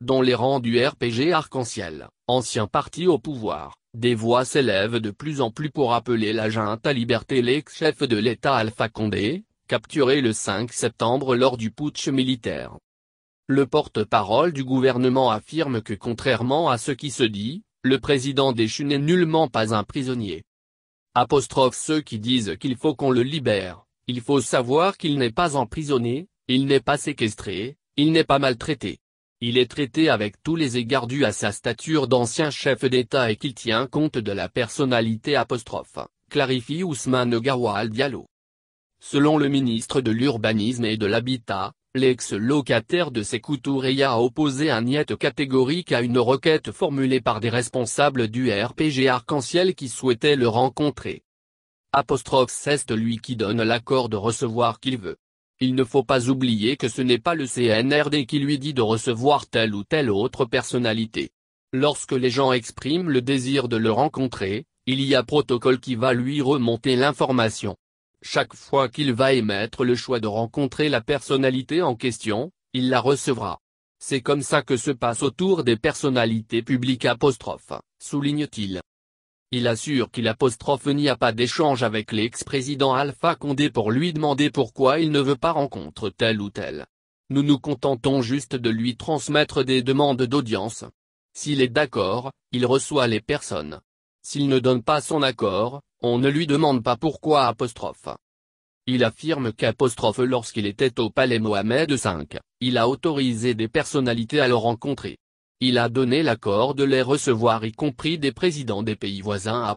dont les rangs du RPG Arc-en-Ciel, ancien parti au pouvoir, des voix s'élèvent de plus en plus pour appeler la junte à liberté l'ex-chef de l'État Alpha Condé, capturé le 5 septembre lors du putsch militaire. Le porte-parole du gouvernement affirme que contrairement à ce qui se dit, le président déchu n'est nullement pas un prisonnier. Apostrophe ceux qui disent qu'il faut qu'on le libère, il faut savoir qu'il n'est pas emprisonné, il n'est pas séquestré, il n'est pas maltraité. Il est traité avec tous les égards dus à sa stature d'ancien chef d'État et qu'il tient compte de la personnalité apostrophe, clarifie Ousmane Gawal Diallo. Selon le ministre de l'Urbanisme et de l'Habitat, l'ex-locataire de Sekou a opposé un niet catégorique à une requête formulée par des responsables du RPG Arc-en-Ciel qui souhaitaient le rencontrer. Apostrophe c'est lui qui donne l'accord de recevoir qu'il veut. Il ne faut pas oublier que ce n'est pas le CNRD qui lui dit de recevoir telle ou telle autre personnalité. Lorsque les gens expriment le désir de le rencontrer, il y a protocole qui va lui remonter l'information. Chaque fois qu'il va émettre le choix de rencontrer la personnalité en question, il la recevra. C'est comme ça que se passe autour des personnalités publiques apostrophes, souligne-t-il. Il assure qu'il n'y a pas d'échange avec l'ex-président Alpha Condé pour lui demander pourquoi il ne veut pas rencontrer tel ou tel. Nous nous contentons juste de lui transmettre des demandes d'audience. S'il est d'accord, il reçoit les personnes. S'il ne donne pas son accord, on ne lui demande pas pourquoi apostrophe. Il affirme qu'apostrophe lorsqu'il était au palais Mohamed V, il a autorisé des personnalités à le rencontrer. Il a donné l'accord de les recevoir y compris des présidents des pays voisins